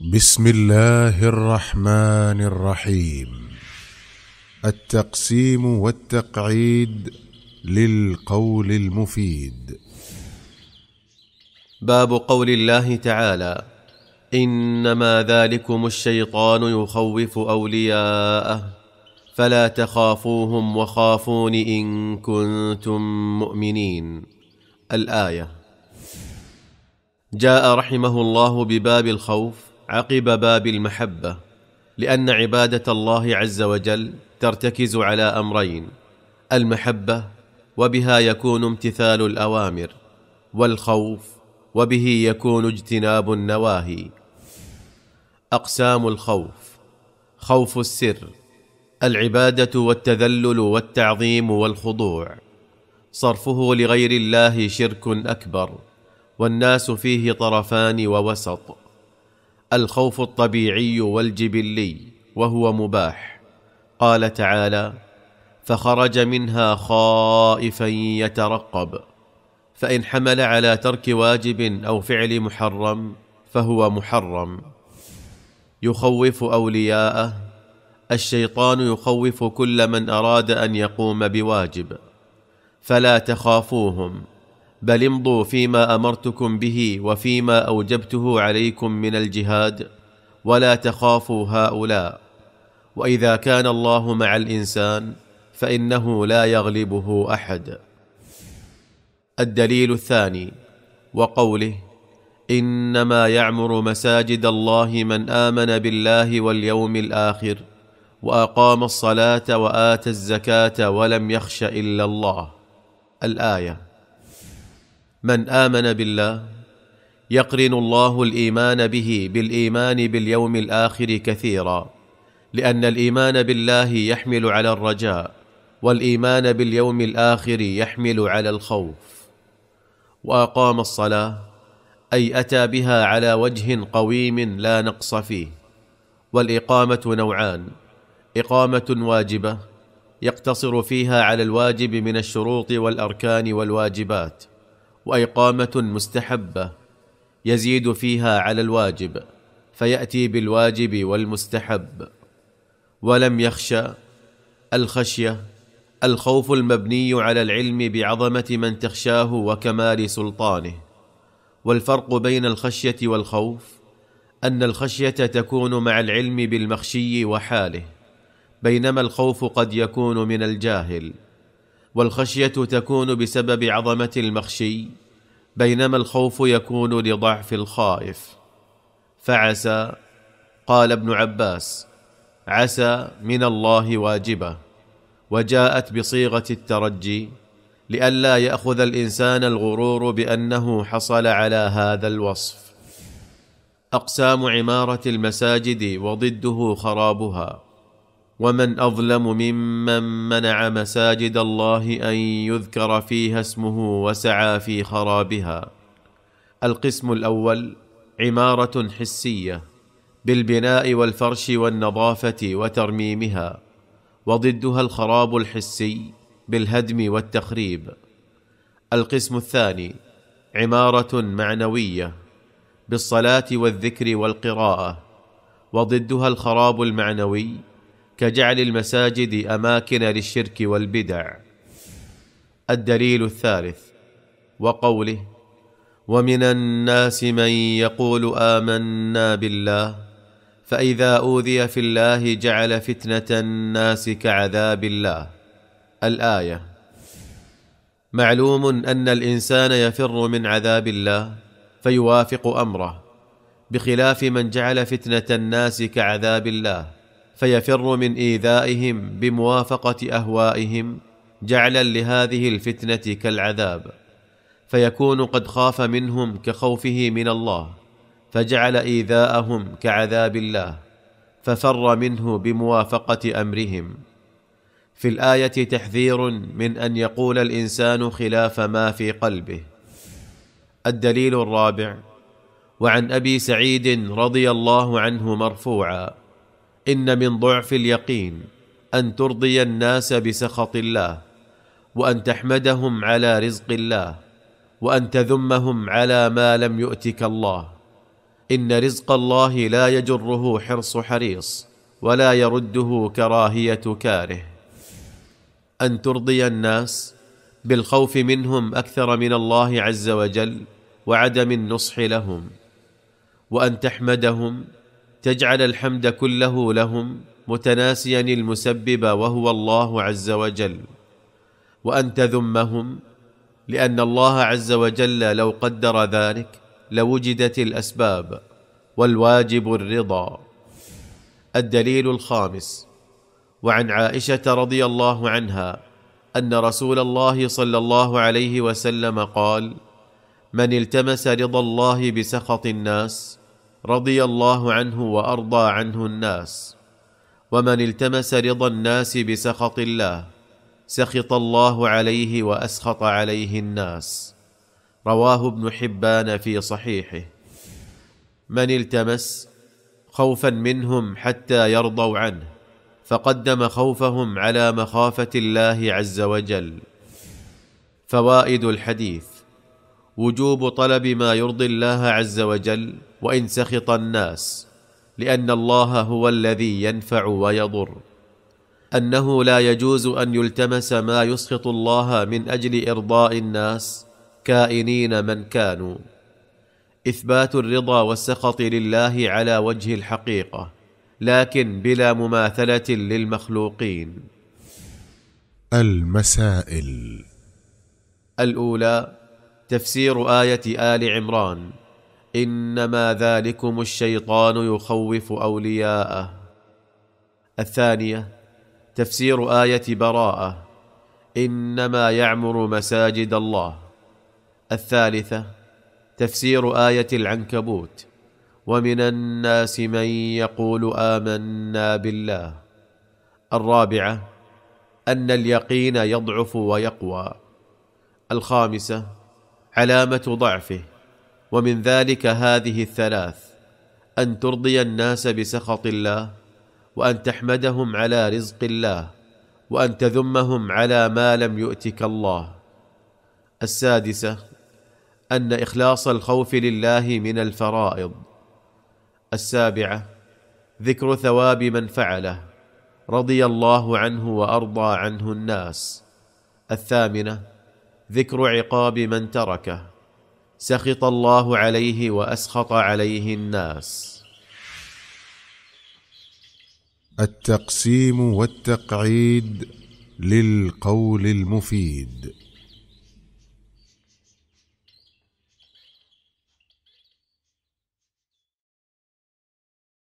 بسم الله الرحمن الرحيم التقسيم والتقعيد للقول المفيد باب قول الله تعالى انما ذلكم الشيطان يخوف اولياءه فلا تخافوهم وخافون ان كنتم مؤمنين الايه جاء رحمه الله بباب الخوف عقب باب المحبه لان عباده الله عز وجل ترتكز على امرين المحبه وبها يكون امتثال الاوامر والخوف وبه يكون اجتناب النواهي اقسام الخوف خوف السر العباده والتذلل والتعظيم والخضوع صرفه لغير الله شرك اكبر والناس فيه طرفان ووسط الخوف الطبيعي والجبلي وهو مباح قال تعالى فخرج منها خائفا يترقب فان حمل على ترك واجب او فعل محرم فهو محرم يخوف اولياءه الشيطان يخوف كل من اراد ان يقوم بواجب فلا تخافوهم بل امضوا فيما امرتكم به وفيما اوجبته عليكم من الجهاد ولا تخافوا هؤلاء واذا كان الله مع الانسان فانه لا يغلبه احد الدليل الثاني وقوله انما يعمر مساجد الله من امن بالله واليوم الاخر واقام الصلاه واتى الزكاه ولم يخش الا الله الايه من امن بالله يقرن الله الايمان به بالايمان باليوم الاخر كثيرا لان الايمان بالله يحمل على الرجاء والايمان باليوم الاخر يحمل على الخوف واقام الصلاه اي اتى بها على وجه قويم لا نقص فيه والاقامه نوعان اقامه واجبه يقتصر فيها على الواجب من الشروط والاركان والواجبات واقامه مستحبه يزيد فيها على الواجب فياتي بالواجب والمستحب ولم يخشى الخشيه الخوف المبني على العلم بعظمه من تخشاه وكمال سلطانه والفرق بين الخشيه والخوف ان الخشيه تكون مع العلم بالمخشي وحاله بينما الخوف قد يكون من الجاهل والخشيه تكون بسبب عظمه المخشي بينما الخوف يكون لضعف الخائف فعسى قال ابن عباس عسى من الله واجبه وجاءت بصيغه الترجي لئلا ياخذ الانسان الغرور بانه حصل على هذا الوصف اقسام عماره المساجد وضده خرابها ومن اظلم ممن منع مساجد الله ان يذكر فيها اسمه وسعى في خرابها القسم الاول عماره حسيه بالبناء والفرش والنظافه وترميمها وضدها الخراب الحسي بالهدم والتخريب القسم الثاني عماره معنويه بالصلاه والذكر والقراءه وضدها الخراب المعنوي كجعل المساجد اماكن للشرك والبدع الدليل الثالث وقوله ومن الناس من يقول امنا بالله فاذا اوذي في الله جعل فتنه الناس كعذاب الله الايه معلوم ان الانسان يفر من عذاب الله فيوافق امره بخلاف من جعل فتنه الناس كعذاب الله فيفر من ايذائهم بموافقه اهوائهم جعلا لهذه الفتنه كالعذاب فيكون قد خاف منهم كخوفه من الله فجعل ايذاءهم كعذاب الله ففر منه بموافقه امرهم في الايه تحذير من ان يقول الانسان خلاف ما في قلبه الدليل الرابع وعن ابي سعيد رضي الله عنه مرفوعا ان من ضعف اليقين ان ترضي الناس بسخط الله وان تحمدهم على رزق الله وان تذمهم على ما لم يؤتك الله ان رزق الله لا يجره حرص حريص ولا يرده كراهيه كاره ان ترضي الناس بالخوف منهم اكثر من الله عز وجل وعدم النصح لهم وان تحمدهم تجعل الحمد كله لهم متناسيا المسبب وهو الله عز وجل وان تذمهم لان الله عز وجل لو قدر ذلك لوجدت الاسباب والواجب الرضا الدليل الخامس وعن عائشه رضي الله عنها ان رسول الله صلى الله عليه وسلم قال من التمس رضا الله بسخط الناس رضي الله عنه وارضى عنه الناس ومن التمس رضا الناس بسخط الله سخط الله عليه واسخط عليه الناس رواه ابن حبان في صحيحه من التمس خوفا منهم حتى يرضوا عنه فقدم خوفهم على مخافه الله عز وجل فوائد الحديث وجوب طلب ما يرضي الله عز وجل وان سخط الناس لان الله هو الذي ينفع ويضر انه لا يجوز ان يلتمس ما يسخط الله من اجل ارضاء الناس كائنين من كانوا اثبات الرضا والسخط لله على وجه الحقيقه لكن بلا مماثله للمخلوقين المسائل الاولى تفسير ايه ال عمران انما ذلكم الشيطان يخوف اولياءه الثانيه تفسير ايه براءه انما يعمر مساجد الله الثالثه تفسير ايه العنكبوت ومن الناس من يقول امنا بالله الرابعه ان اليقين يضعف ويقوى الخامسه علامه ضعفه ومن ذلك هذه الثلاث ان ترضي الناس بسخط الله وان تحمدهم على رزق الله وان تذمهم على ما لم يؤتك الله السادسه ان اخلاص الخوف لله من الفرائض السابعه ذكر ثواب من فعله رضي الله عنه وارضى عنه الناس الثامنه ذكر عقاب من تركه سخط الله عليه واسخط عليه الناس التقسيم والتقعيد للقول المفيد